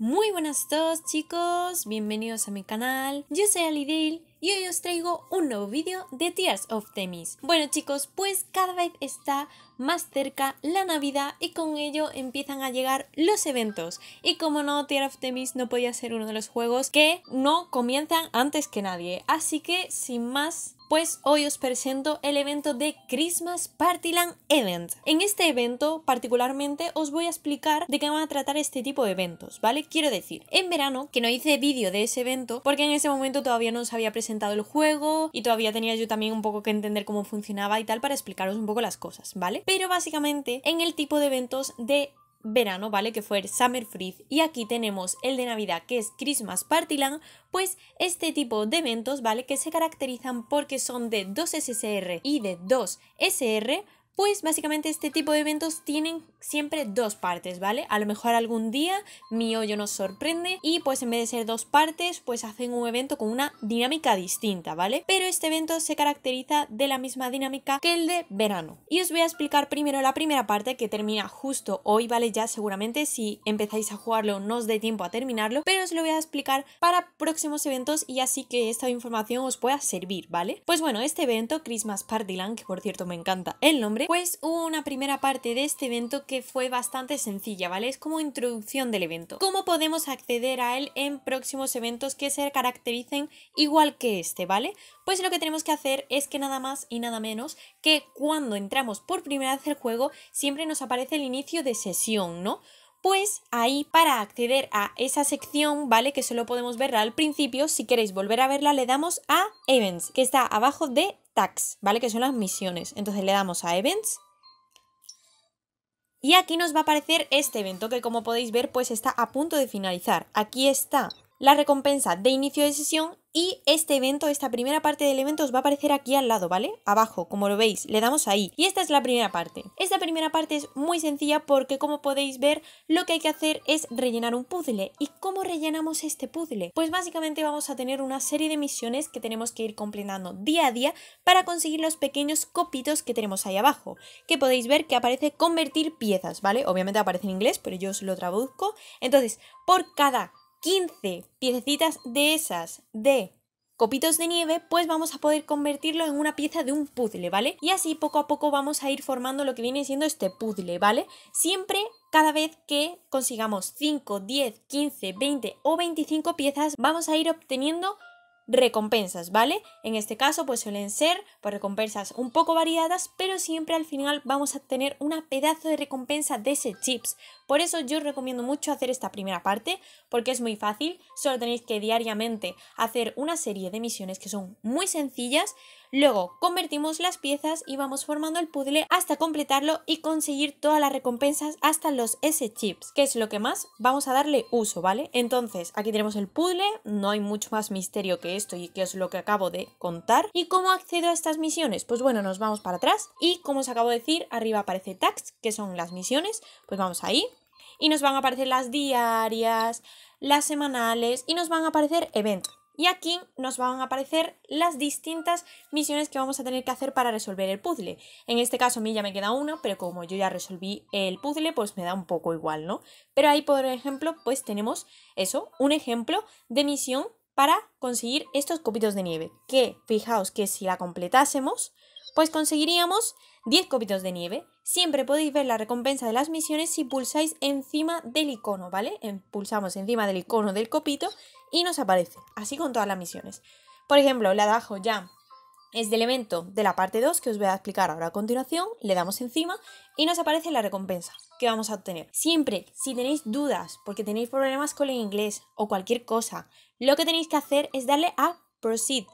Muy buenas a todos chicos, bienvenidos a mi canal. Yo soy Alidil y hoy os traigo un nuevo vídeo de Tears of Themis. Bueno chicos, pues cada vez está más cerca la Navidad y con ello empiezan a llegar los eventos. Y como no, Tears of Themis no podía ser uno de los juegos que no comienzan antes que nadie. Así que sin más, pues hoy os presento el evento de Christmas Partyland Event. En este evento particularmente os voy a explicar de qué van a tratar este tipo de eventos, ¿vale? Quiero decir, en verano, que no hice vídeo de ese evento porque en ese momento todavía no os había presentado el juego y todavía tenía yo también un poco que entender cómo funcionaba y tal para explicaros un poco las cosas, ¿vale? Pero básicamente en el tipo de eventos de verano, ¿vale? Que fue el Summer Freeze y aquí tenemos el de Navidad que es Christmas Partyland, pues este tipo de eventos, ¿vale? Que se caracterizan porque son de 2 SSR y de 2 SR, pues básicamente este tipo de eventos tienen siempre dos partes, ¿vale? A lo mejor algún día mi hoyo nos sorprende y pues en vez de ser dos partes, pues hacen un evento con una dinámica distinta, ¿vale? Pero este evento se caracteriza de la misma dinámica que el de verano. Y os voy a explicar primero la primera parte que termina justo hoy, ¿vale? Ya seguramente si empezáis a jugarlo no os dé tiempo a terminarlo, pero os lo voy a explicar para próximos eventos y así que esta información os pueda servir, ¿vale? Pues bueno, este evento, Christmas Partyland, que por cierto me encanta el nombre, pues hubo una primera parte de este evento que fue bastante sencilla, ¿vale? Es como introducción del evento. ¿Cómo podemos acceder a él en próximos eventos que se caractericen igual que este, ¿vale? Pues lo que tenemos que hacer es que nada más y nada menos que cuando entramos por primera vez al juego siempre nos aparece el inicio de sesión, ¿no? pues ahí para acceder a esa sección, ¿vale? Que solo podemos verla al principio, si queréis volver a verla le damos a Events, que está abajo de Tax, ¿vale? Que son las misiones. Entonces le damos a Events y aquí nos va a aparecer este evento que como podéis ver pues está a punto de finalizar. Aquí está la recompensa de inicio de sesión y este evento, esta primera parte del evento os va a aparecer aquí al lado, ¿vale? Abajo, como lo veis, le damos ahí. Y esta es la primera parte. Esta primera parte es muy sencilla porque como podéis ver, lo que hay que hacer es rellenar un puzzle. ¿Y cómo rellenamos este puzzle? Pues básicamente vamos a tener una serie de misiones que tenemos que ir completando día a día para conseguir los pequeños copitos que tenemos ahí abajo, que podéis ver que aparece convertir piezas, ¿vale? Obviamente aparece en inglés, pero yo os lo traduzco. Entonces, por cada 15 piececitas de esas de copitos de nieve, pues vamos a poder convertirlo en una pieza de un puzzle, ¿vale? Y así poco a poco vamos a ir formando lo que viene siendo este puzzle, ¿vale? Siempre cada vez que consigamos 5, 10, 15, 20 o 25 piezas, vamos a ir obteniendo recompensas, ¿vale? En este caso, pues suelen ser pues, recompensas un poco variadas, pero siempre al final vamos a tener una pedazo de recompensa de ese chips. Por eso yo os recomiendo mucho hacer esta primera parte porque es muy fácil, solo tenéis que diariamente hacer una serie de misiones que son muy sencillas, luego convertimos las piezas y vamos formando el puzzle hasta completarlo y conseguir todas las recompensas hasta los S-chips, que es lo que más vamos a darle uso, ¿vale? Entonces, aquí tenemos el puzzle, no hay mucho más misterio que esto y que es lo que acabo de contar. ¿Y cómo accedo a estas misiones? Pues bueno, nos vamos para atrás y como os acabo de decir, arriba aparece Tax, que son las misiones, pues vamos ahí, y nos van a aparecer las diarias, las semanales y nos van a aparecer eventos. Y aquí nos van a aparecer las distintas misiones que vamos a tener que hacer para resolver el puzzle. En este caso a mí ya me queda una, pero como yo ya resolví el puzzle, pues me da un poco igual, ¿no? Pero ahí, por ejemplo, pues tenemos eso, un ejemplo de misión para conseguir estos copitos de nieve. Que, fijaos que si la completásemos, pues conseguiríamos 10 copitos de nieve. Siempre podéis ver la recompensa de las misiones si pulsáis encima del icono, ¿vale? Pulsamos encima del icono del copito y nos aparece, así con todas las misiones. Por ejemplo, la abajo ya es de elemento de la parte 2 que os voy a explicar ahora a continuación, le damos encima y nos aparece la recompensa que vamos a obtener. Siempre, si tenéis dudas porque tenéis problemas con el inglés o cualquier cosa, lo que tenéis que hacer es darle a Proceed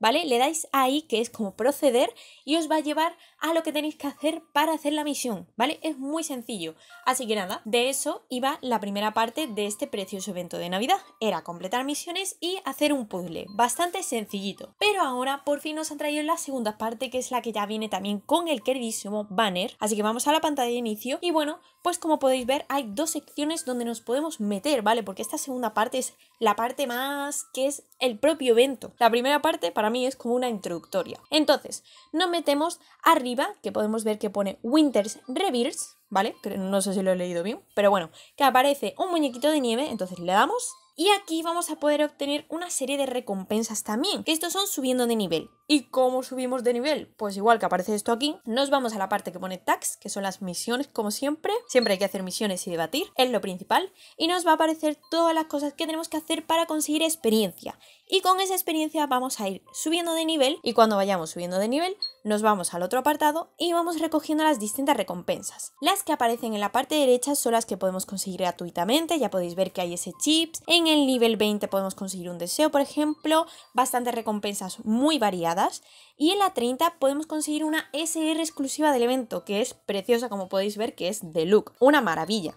¿vale? Le dais ahí, que es como proceder, y os va a llevar a lo que tenéis que hacer para hacer la misión, ¿vale? Es muy sencillo. Así que nada, de eso iba la primera parte de este precioso evento de Navidad. Era completar misiones y hacer un puzzle, bastante sencillito. Pero ahora por fin nos han traído la segunda parte, que es la que ya viene también con el queridísimo banner. Así que vamos a la pantalla de inicio y bueno, pues como podéis ver hay dos secciones donde nos podemos meter, ¿vale? Porque esta segunda parte es la parte más que es el propio evento. La primera parte para mí es como una introductoria. Entonces, nos metemos arriba, que podemos ver que pone Winters Reverse. ¿vale? No sé si lo he leído bien, pero bueno, que aparece un muñequito de nieve, entonces le damos y aquí vamos a poder obtener una serie de recompensas también, que estos son subiendo de nivel. ¿Y cómo subimos de nivel? Pues igual que aparece esto aquí, nos vamos a la parte que pone tax, que son las misiones como siempre. Siempre hay que hacer misiones y debatir, es lo principal. Y nos va a aparecer todas las cosas que tenemos que hacer para conseguir experiencia. Y con esa experiencia vamos a ir subiendo de nivel y cuando vayamos subiendo de nivel nos vamos al otro apartado y vamos recogiendo las distintas recompensas. Las que aparecen en la parte derecha son las que podemos conseguir gratuitamente, ya podéis ver que hay ese chips. En el nivel 20 podemos conseguir un deseo, por ejemplo, bastantes recompensas muy variadas. Y en la 30 podemos conseguir una SR exclusiva del evento, que es preciosa como podéis ver, que es de look. Una maravilla.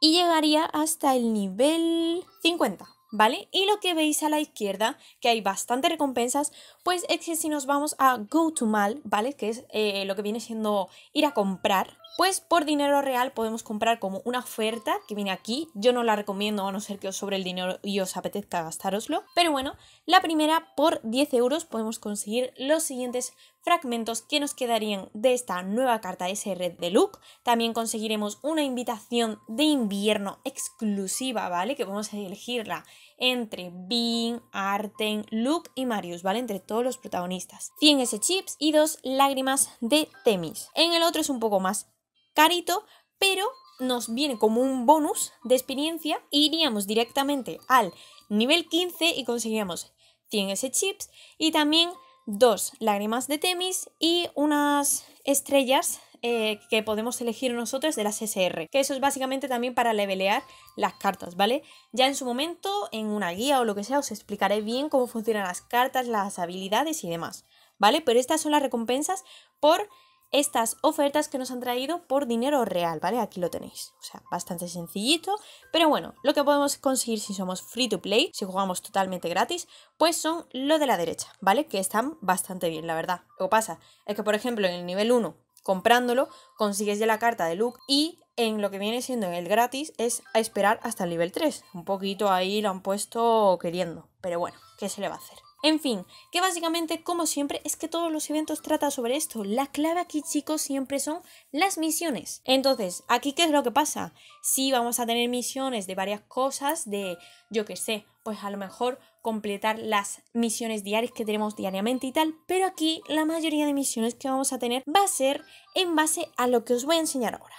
Y llegaría hasta el nivel 50. ¿vale? Y lo que veis a la izquierda, que hay bastantes recompensas, pues es que si nos vamos a Go to mall ¿vale? Que es eh, lo que viene siendo ir a comprar, pues por dinero real podemos comprar como una oferta que viene aquí. Yo no la recomiendo a no ser que os sobre el dinero y os apetezca gastároslo. Pero bueno, la primera por 10 euros podemos conseguir los siguientes fragmentos que nos quedarían de esta nueva carta SR de Luke. También conseguiremos una invitación de invierno exclusiva, ¿vale? Que vamos a elegirla entre Bean, Arten, Luke y Marius, ¿vale? Entre todos los protagonistas. 100 S-Chips y dos lágrimas de Temis. En el otro es un poco más carito, pero nos viene como un bonus de experiencia iríamos directamente al nivel 15 y conseguiríamos 100 S-Chips y también dos lágrimas de Temis y unas estrellas eh, que podemos elegir nosotros de las SR, que eso es básicamente también para levelear las cartas, ¿vale? Ya en su momento, en una guía o lo que sea, os explicaré bien cómo funcionan las cartas, las habilidades y demás, ¿vale? Pero estas son las recompensas por estas ofertas que nos han traído por dinero real, ¿vale? Aquí lo tenéis. O sea, bastante sencillito. Pero bueno, lo que podemos conseguir si somos free to play, si jugamos totalmente gratis, pues son lo de la derecha, ¿vale? Que están bastante bien, la verdad. Lo que pasa es que, por ejemplo, en el nivel 1, comprándolo, consigues ya la carta de Luke y en lo que viene siendo el gratis es a esperar hasta el nivel 3. Un poquito ahí lo han puesto queriendo, pero bueno, ¿qué se le va a hacer? En fin, que básicamente, como siempre, es que todos los eventos trata sobre esto. La clave aquí, chicos, siempre son las misiones. Entonces, aquí, ¿qué es lo que pasa? Sí, vamos a tener misiones de varias cosas, de, yo qué sé, pues a lo mejor completar las misiones diarias que tenemos diariamente y tal, pero aquí la mayoría de misiones que vamos a tener va a ser en base a lo que os voy a enseñar ahora.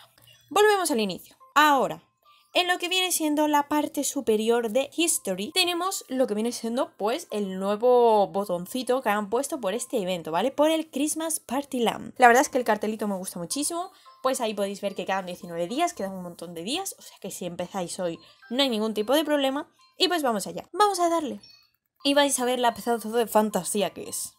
Volvemos al inicio. Ahora, en lo que viene siendo la parte superior de History, tenemos lo que viene siendo pues el nuevo botoncito que han puesto por este evento, ¿vale? Por el Christmas Party Lamp. La verdad es que el cartelito me gusta muchísimo, pues ahí podéis ver que quedan 19 días, quedan un montón de días, o sea que si empezáis hoy no hay ningún tipo de problema. Y pues vamos allá, vamos a darle. Y vais a ver la pesada de fantasía que es.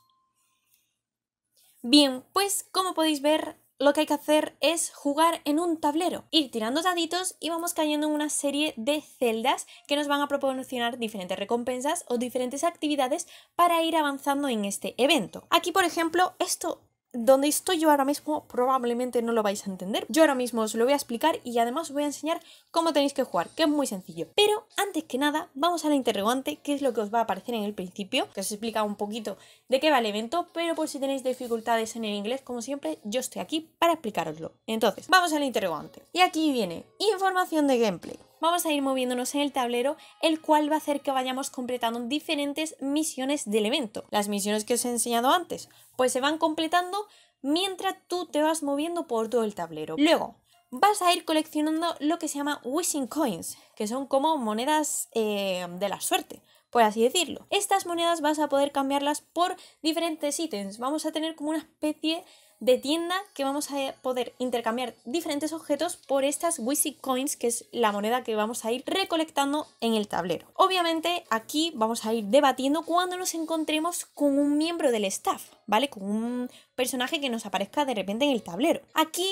Bien, pues como podéis ver, lo que hay que hacer es jugar en un tablero, ir tirando daditos y vamos cayendo en una serie de celdas que nos van a proporcionar diferentes recompensas o diferentes actividades para ir avanzando en este evento. Aquí, por ejemplo, esto donde estoy yo ahora mismo probablemente no lo vais a entender. Yo ahora mismo os lo voy a explicar y además os voy a enseñar cómo tenéis que jugar, que es muy sencillo. Pero antes que nada, vamos a la interrogante, que es lo que os va a aparecer en el principio, que os explica un poquito de qué va el evento, pero por si tenéis dificultades en el inglés, como siempre, yo estoy aquí para explicaroslo. Entonces, vamos a la interrogante. Y aquí viene información de gameplay vamos a ir moviéndonos en el tablero, el cual va a hacer que vayamos completando diferentes misiones del evento. Las misiones que os he enseñado antes, pues se van completando mientras tú te vas moviendo por todo el tablero. Luego, vas a ir coleccionando lo que se llama Wishing Coins, que son como monedas eh, de la suerte, por así decirlo. Estas monedas vas a poder cambiarlas por diferentes ítems. Vamos a tener como una especie de tienda que vamos a poder intercambiar diferentes objetos por estas Wizzy Coins, que es la moneda que vamos a ir recolectando en el tablero. Obviamente aquí vamos a ir debatiendo cuando nos encontremos con un miembro del staff, ¿vale? Con un personaje que nos aparezca de repente en el tablero. Aquí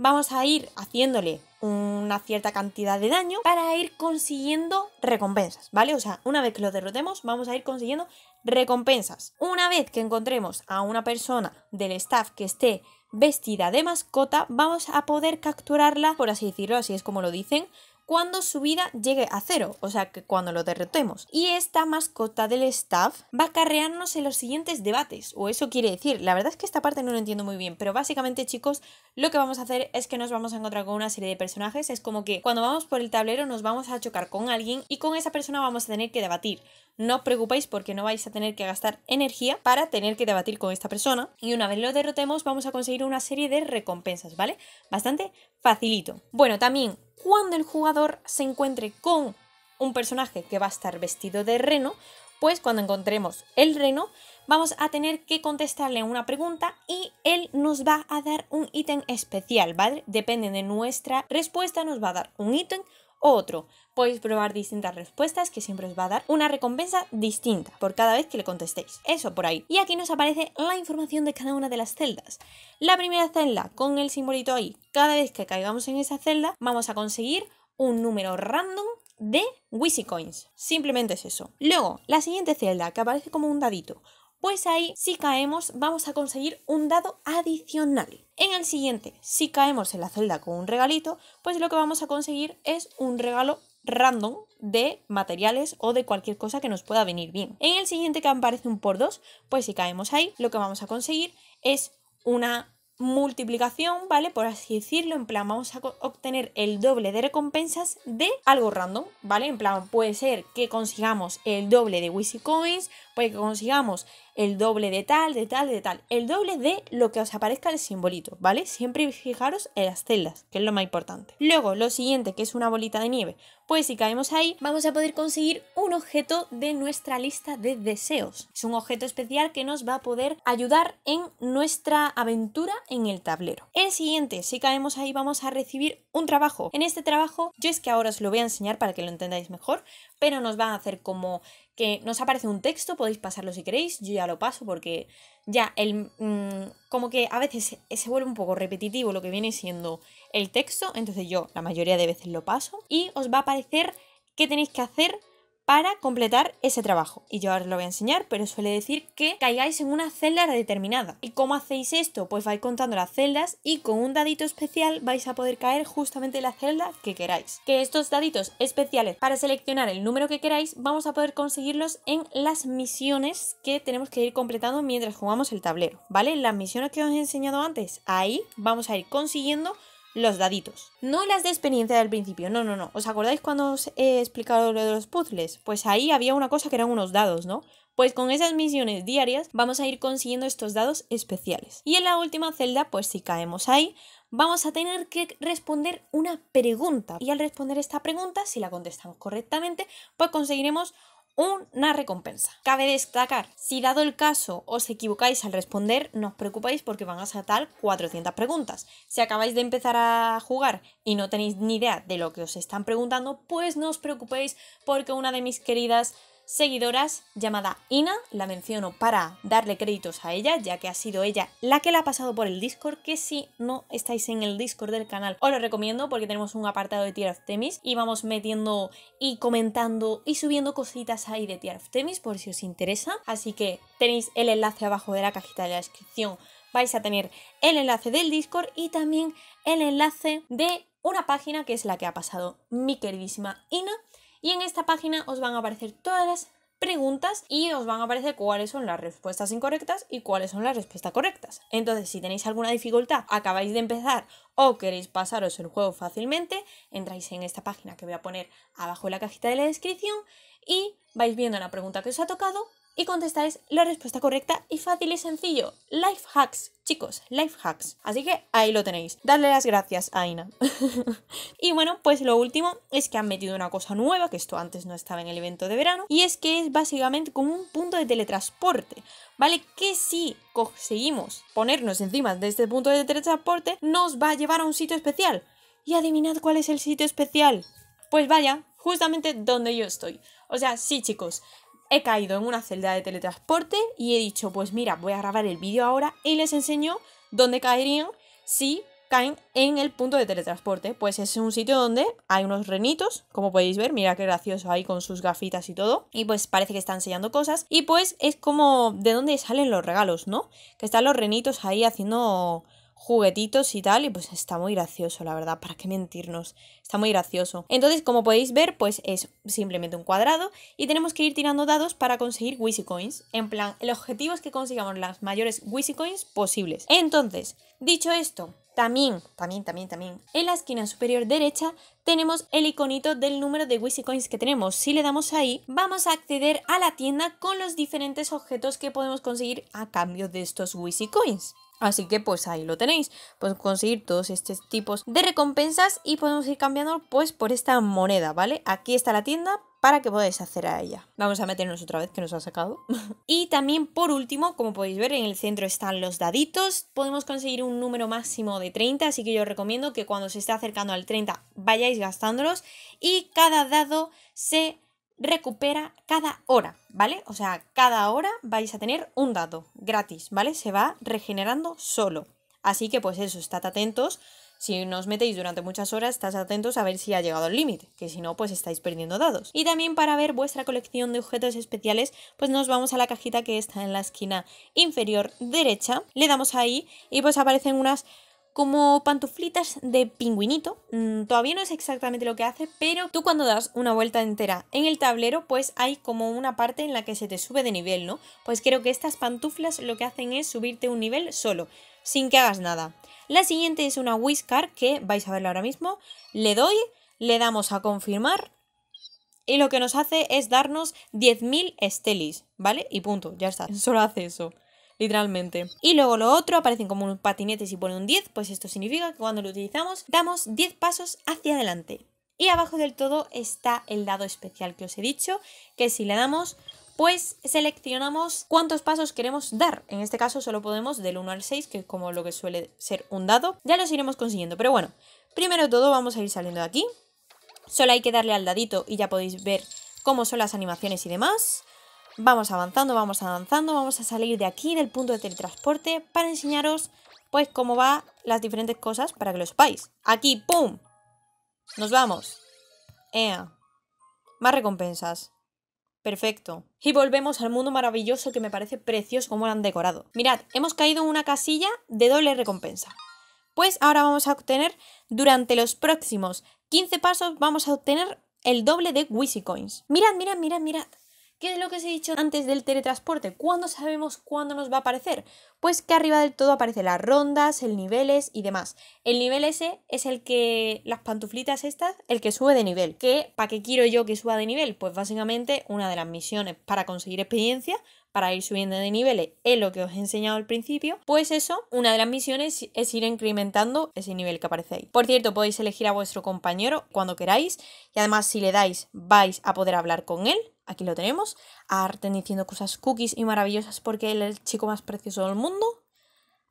vamos a ir haciéndole una cierta cantidad de daño para ir consiguiendo recompensas, ¿vale? O sea, una vez que lo derrotemos, vamos a ir consiguiendo recompensas. Una vez que encontremos a una persona del staff que esté vestida de mascota, vamos a poder capturarla, por así decirlo, así es como lo dicen, cuando su vida llegue a cero, o sea que cuando lo derrotemos. Y esta mascota del staff va a carrearnos en los siguientes debates, o eso quiere decir. La verdad es que esta parte no lo entiendo muy bien, pero básicamente chicos, lo que vamos a hacer es que nos vamos a encontrar con una serie de personajes, es como que cuando vamos por el tablero nos vamos a chocar con alguien y con esa persona vamos a tener que debatir. No os preocupéis porque no vais a tener que gastar energía para tener que debatir con esta persona. Y una vez lo derrotemos vamos a conseguir una serie de recompensas, ¿vale? Bastante facilito. Bueno, también cuando el jugador se encuentre con un personaje que va a estar vestido de reno, pues cuando encontremos el reno vamos a tener que contestarle una pregunta y él nos va a dar un ítem especial, ¿vale? Depende de nuestra respuesta, nos va a dar un ítem otro. Podéis probar distintas respuestas que siempre os va a dar una recompensa distinta por cada vez que le contestéis. Eso por ahí. Y aquí nos aparece la información de cada una de las celdas. La primera celda con el simbolito ahí. Cada vez que caigamos en esa celda vamos a conseguir un número random de Wisicoins. Simplemente es eso. Luego, la siguiente celda que aparece como un dadito pues ahí si caemos vamos a conseguir un dado adicional. En el siguiente, si caemos en la celda con un regalito, pues lo que vamos a conseguir es un regalo random de materiales o de cualquier cosa que nos pueda venir bien. En el siguiente que aparece un por 2, pues si caemos ahí, lo que vamos a conseguir es una multiplicación, ¿vale? Por así decirlo, en plan, vamos a obtener el doble de recompensas de algo random, ¿vale? En plan, puede ser que consigamos el doble de Wisi Coins, puede que consigamos el doble de tal, de tal, de tal, el doble de lo que os aparezca el simbolito, ¿vale? Siempre fijaros en las celdas, que es lo más importante. Luego, lo siguiente, que es una bolita de nieve, pues si caemos ahí, vamos a poder conseguir un objeto de nuestra lista de deseos. Es un objeto especial que nos va a poder ayudar en nuestra aventura en el tablero. El siguiente, si caemos ahí, vamos a recibir un trabajo. En este trabajo, yo es que ahora os lo voy a enseñar para que lo entendáis mejor, pero nos van a hacer como que nos aparece un texto, podéis pasarlo si queréis, yo ya lo paso porque ya el mm, como que a veces se, se, vuelve un poco repetitivo lo que viene siendo el texto, entonces yo la mayoría de veces lo paso y os va a aparecer qué tenéis que hacer para completar ese trabajo. Y yo ahora os lo voy a enseñar, pero suele decir que caigáis en una celda determinada. ¿Y cómo hacéis esto? Pues vais contando las celdas y con un dadito especial vais a poder caer justamente en la celda que queráis. Que estos daditos especiales para seleccionar el número que queráis vamos a poder conseguirlos en las misiones que tenemos que ir completando mientras jugamos el tablero, ¿vale? Las misiones que os he enseñado antes, ahí vamos a ir consiguiendo los daditos. No las de experiencia del principio, no, no, no. ¿Os acordáis cuando os he explicado lo de los puzzles? Pues ahí había una cosa que eran unos dados, ¿no? Pues con esas misiones diarias vamos a ir consiguiendo estos dados especiales. Y en la última celda, pues si caemos ahí, vamos a tener que responder una pregunta. Y al responder esta pregunta, si la contestamos correctamente, pues conseguiremos una recompensa. Cabe destacar, si dado el caso os equivocáis al responder, no os preocupéis porque van a saltar 400 preguntas. Si acabáis de empezar a jugar y no tenéis ni idea de lo que os están preguntando, pues no os preocupéis porque una de mis queridas seguidoras llamada Ina, la menciono para darle créditos a ella, ya que ha sido ella la que la ha pasado por el Discord, que si no estáis en el Discord del canal os lo recomiendo porque tenemos un apartado de Tier of Temis y vamos metiendo y comentando y subiendo cositas ahí de Tier of Temis por si os interesa, así que tenéis el enlace abajo de la cajita de la descripción vais a tener el enlace del Discord y también el enlace de una página que es la que ha pasado mi queridísima Ina y en esta página os van a aparecer todas las preguntas y os van a aparecer cuáles son las respuestas incorrectas y cuáles son las respuestas correctas. Entonces, si tenéis alguna dificultad, acabáis de empezar o queréis pasaros el juego fácilmente, entráis en esta página que voy a poner abajo en la cajita de la descripción y vais viendo la pregunta que os ha tocado y contestáis la respuesta correcta y fácil y sencillo. Life hacks, chicos, life hacks. Así que ahí lo tenéis. Darle las gracias a Ina. y bueno, pues lo último es que han metido una cosa nueva, que esto antes no estaba en el evento de verano, y es que es básicamente como un punto de teletransporte, ¿vale? Que si conseguimos ponernos encima de este punto de teletransporte, nos va a llevar a un sitio especial. Y adivinad cuál es el sitio especial. Pues vaya, justamente donde yo estoy. O sea, sí chicos, he caído en una celda de teletransporte y he dicho, pues mira, voy a grabar el vídeo ahora y les enseño dónde caerían si caen en el punto de teletransporte. Pues es un sitio donde hay unos renitos, como podéis ver, mira qué gracioso ahí con sus gafitas y todo. Y pues parece que están sellando cosas. Y pues es como de dónde salen los regalos, ¿no? Que están los renitos ahí haciendo juguetitos y tal, y pues está muy gracioso, la verdad, ¿para qué mentirnos? Está muy gracioso. Entonces, como podéis ver, pues es simplemente un cuadrado y tenemos que ir tirando dados para conseguir Wisi Coins. En plan, el objetivo es que consigamos las mayores Wisi Coins posibles. Entonces, dicho esto, también, también, también, también, en la esquina superior derecha tenemos el iconito del número de coins que tenemos. Si le damos ahí, vamos a acceder a la tienda con los diferentes objetos que podemos conseguir a cambio de estos coins Así que pues ahí lo tenéis, pues conseguir todos estos tipos de recompensas y podemos ir cambiando pues por esta moneda, ¿vale? Aquí está la tienda para que podáis hacer a ella. Vamos a meternos otra vez que nos ha sacado. y también por último, como podéis ver, en el centro están los daditos. Podemos conseguir un número máximo de 30, así que yo os recomiendo que cuando se esté acercando al 30 vayáis gastándolos y cada dado se recupera cada hora, ¿vale? O sea, cada hora vais a tener un dado gratis, ¿vale? Se va regenerando solo. Así que pues eso, estad atentos. Si no os metéis durante muchas horas, estad atentos a ver si ha llegado al límite, que si no, pues estáis perdiendo dados. Y también para ver vuestra colección de objetos especiales, pues nos vamos a la cajita que está en la esquina inferior derecha, le damos ahí y pues aparecen unas como pantuflitas de pingüinito. Mm, todavía no es exactamente lo que hace, pero tú cuando das una vuelta entera en el tablero, pues hay como una parte en la que se te sube de nivel, ¿no? Pues creo que estas pantuflas lo que hacen es subirte un nivel solo, sin que hagas nada. La siguiente es una Whiscar, que vais a verla ahora mismo. Le doy, le damos a confirmar. Y lo que nos hace es darnos 10.000 estelis, ¿vale? Y punto, ya está. Solo hace eso literalmente. Y luego lo otro, aparecen como unos patinetes y pone un 10, pues esto significa que cuando lo utilizamos damos 10 pasos hacia adelante. Y abajo del todo está el dado especial que os he dicho, que si le damos pues seleccionamos cuántos pasos queremos dar. En este caso solo podemos del 1 al 6, que es como lo que suele ser un dado. Ya los iremos consiguiendo, pero bueno, primero todo vamos a ir saliendo de aquí. Solo hay que darle al dadito y ya podéis ver cómo son las animaciones y demás. Vamos avanzando, vamos avanzando, vamos a salir de aquí, del punto de teletransporte, para enseñaros pues cómo va las diferentes cosas para que lo sepáis. Aquí, ¡pum! Nos vamos. Ea. Más recompensas. Perfecto. Y volvemos al mundo maravilloso que me parece precioso como lo han decorado. Mirad, hemos caído en una casilla de doble recompensa. Pues ahora vamos a obtener, durante los próximos 15 pasos, vamos a obtener el doble de WisiCoins. Coins. Mirad, mirad, mirad, mirad. ¿Qué es lo que os he dicho antes del teletransporte? ¿Cuándo sabemos cuándo nos va a aparecer? Pues que arriba del todo aparecen las rondas, el niveles y demás. El nivel ese es el que, las pantuflitas estas, el que sube de nivel. ¿Qué? ¿Para qué quiero yo que suba de nivel? Pues básicamente una de las misiones para conseguir experiencia para ir subiendo de niveles es lo que os he enseñado al principio, pues eso, una de las misiones es ir incrementando ese nivel que aparece ahí. Por cierto, podéis elegir a vuestro compañero cuando queráis y además si le dais vais a poder hablar con él aquí lo tenemos. Arten diciendo cosas cookies y maravillosas porque él es el chico más precioso del mundo.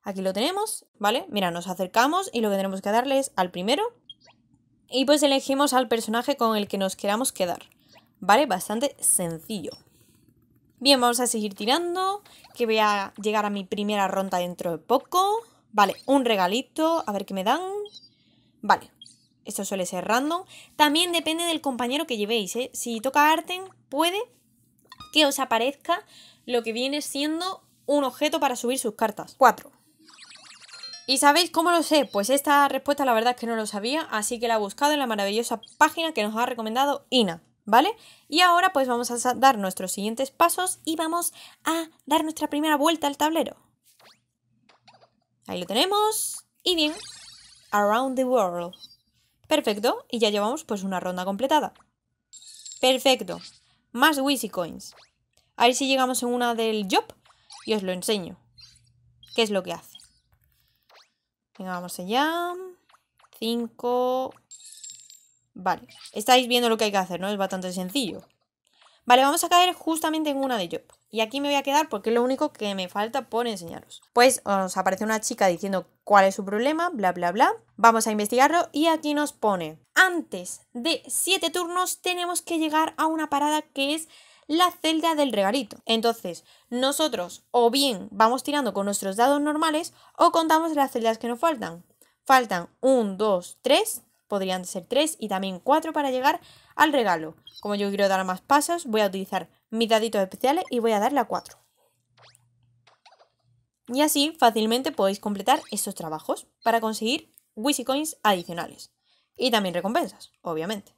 Aquí lo tenemos, ¿vale? Mira, nos acercamos y lo que tenemos que darle es al primero. Y pues elegimos al personaje con el que nos queramos quedar. ¿Vale? Bastante sencillo. Bien, vamos a seguir tirando, que voy a llegar a mi primera ronda dentro de poco. Vale, un regalito, a ver qué me dan. Vale, esto suele ser random. También depende del compañero que llevéis. ¿eh? Si toca Arten, puede que os aparezca lo que viene siendo un objeto para subir sus cartas. Cuatro. ¿Y sabéis cómo lo sé? Pues esta respuesta la verdad es que no lo sabía, así que la he buscado en la maravillosa página que nos ha recomendado Ina, ¿vale? Y ahora pues vamos a dar nuestros siguientes pasos y vamos a dar nuestra primera vuelta al tablero. Ahí lo tenemos. Y bien, Around the World. Perfecto, y ya llevamos pues una ronda completada. Perfecto, más Wheezy Coins. A ver si llegamos en una del job y os lo enseño. ¿Qué es lo que hace? Venga, vamos allá. 5. Vale, estáis viendo lo que hay que hacer, ¿no? Es bastante sencillo. Vale, vamos a caer justamente en una de job. Y aquí me voy a quedar porque es lo único que me falta por enseñaros. Pues nos aparece una chica diciendo cuál es su problema, bla, bla, bla. Vamos a investigarlo y aquí nos pone, antes de 7 turnos tenemos que llegar a una parada que es la celda del regalito. Entonces, nosotros o bien vamos tirando con nuestros dados normales o contamos las celdas que nos faltan. Faltan 1, 2, 3, podrían ser 3 y también 4 para llegar al regalo. Como yo quiero dar más pasos, voy a utilizar mis daditos especiales y voy a darle a 4. Y así fácilmente podéis completar estos trabajos para conseguir Coins adicionales. Y también recompensas, obviamente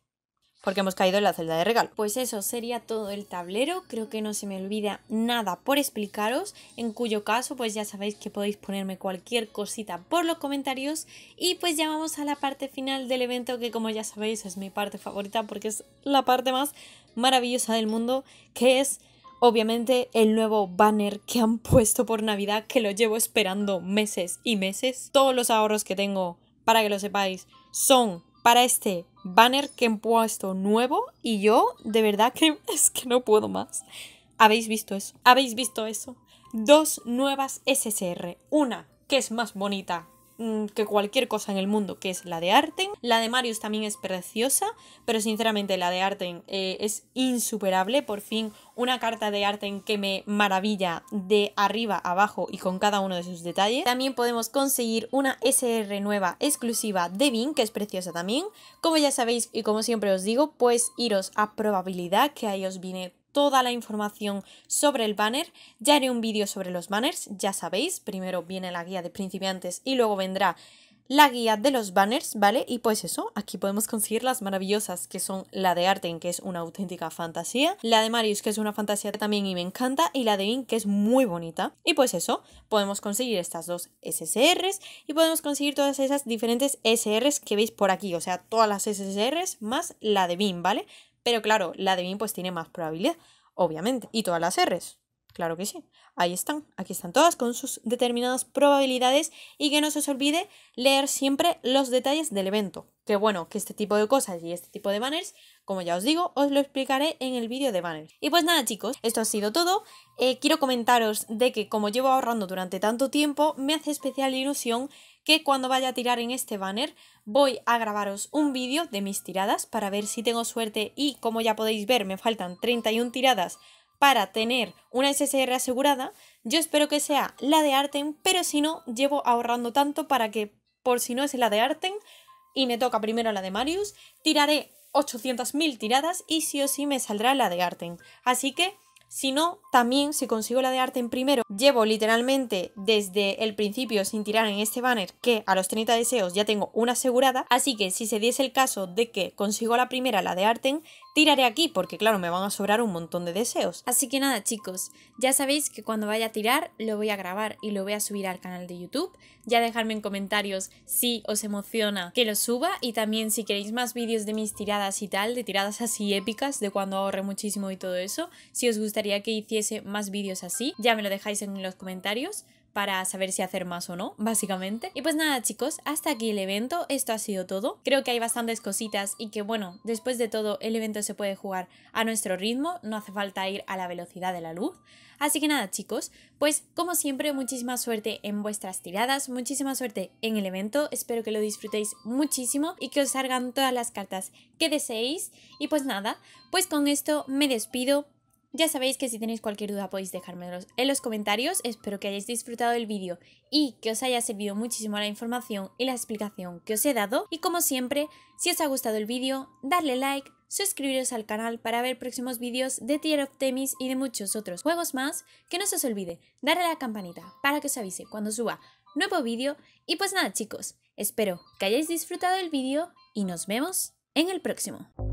porque hemos caído en la celda de regalo. Pues eso sería todo el tablero, creo que no se me olvida nada por explicaros, en cuyo caso pues ya sabéis que podéis ponerme cualquier cosita por los comentarios y pues ya vamos a la parte final del evento que como ya sabéis es mi parte favorita porque es la parte más maravillosa del mundo que es obviamente el nuevo banner que han puesto por Navidad que lo llevo esperando meses y meses. Todos los ahorros que tengo, para que lo sepáis, son para este banner que he puesto nuevo y yo de verdad que es que no puedo más. Habéis visto eso, habéis visto eso. Dos nuevas SSR, una que es más bonita Mm, que cualquier cosa en el mundo, que es la de Arten. La de Marius también es preciosa, pero sinceramente la de Arten eh, es insuperable. Por fin, una carta de Arten que me maravilla de arriba a abajo y con cada uno de sus detalles. También podemos conseguir una SR nueva exclusiva de Vin, que es preciosa también. Como ya sabéis y como siempre os digo, pues iros a probabilidad, que ahí os viene toda la información sobre el banner. Ya haré un vídeo sobre los banners, ya sabéis, primero viene la guía de principiantes y luego vendrá la guía de los banners, ¿vale? Y pues eso, aquí podemos conseguir las maravillosas que son la de Arten, que es una auténtica fantasía, la de Marius, que es una fantasía también y me encanta, y la de In, que es muy bonita. Y pues eso, podemos conseguir estas dos SSRs y podemos conseguir todas esas diferentes SRs que veis por aquí, o sea, todas las SSRs más la de Bin, ¿vale? Pero claro, la de mí pues tiene más probabilidad, obviamente. Y todas las R's, claro que sí. Ahí están, aquí están todas con sus determinadas probabilidades y que no se os olvide leer siempre los detalles del evento. Que bueno, que este tipo de cosas y este tipo de banners, como ya os digo, os lo explicaré en el vídeo de banners. Y pues nada chicos, esto ha sido todo. Eh, quiero comentaros de que como llevo ahorrando durante tanto tiempo, me hace especial ilusión que cuando vaya a tirar en este banner voy a grabaros un vídeo de mis tiradas para ver si tengo suerte y como ya podéis ver me faltan 31 tiradas para tener una SSR asegurada, yo espero que sea la de Arten, pero si no, llevo ahorrando tanto para que por si no es la de Arten y me toca primero la de Marius, tiraré 800.000 tiradas y sí o sí me saldrá la de Arten. Así que sino también si consigo la de Arten primero, llevo literalmente desde el principio sin tirar en este banner que a los 30 deseos ya tengo una asegurada, así que si se diese el caso de que consigo la primera, la de Arten, tiraré aquí porque claro, me van a sobrar un montón de deseos. Así que nada chicos, ya sabéis que cuando vaya a tirar lo voy a grabar y lo voy a subir al canal de YouTube. Ya dejadme en comentarios si os emociona que lo suba y también si queréis más vídeos de mis tiradas y tal, de tiradas así épicas, de cuando ahorre muchísimo y todo eso. Si os gustaría que hiciese más vídeos así, ya me lo dejáis en los comentarios para saber si hacer más o no, básicamente. Y pues nada chicos, hasta aquí el evento, esto ha sido todo. Creo que hay bastantes cositas y que bueno, después de todo el evento se puede jugar a nuestro ritmo, no hace falta ir a la velocidad de la luz. Así que nada chicos, pues como siempre muchísima suerte en vuestras tiradas, muchísima suerte en el evento, espero que lo disfrutéis muchísimo y que os salgan todas las cartas que deseéis. Y pues nada, pues con esto me despido. Ya sabéis que si tenéis cualquier duda podéis dejármelos en los comentarios, espero que hayáis disfrutado del vídeo y que os haya servido muchísimo la información y la explicación que os he dado y como siempre, si os ha gustado el vídeo, darle like, suscribiros al canal para ver próximos vídeos de Tier of Temis y de muchos otros juegos más, que no se os olvide darle a la campanita para que os avise cuando suba nuevo vídeo y pues nada chicos, espero que hayáis disfrutado del vídeo y nos vemos en el próximo.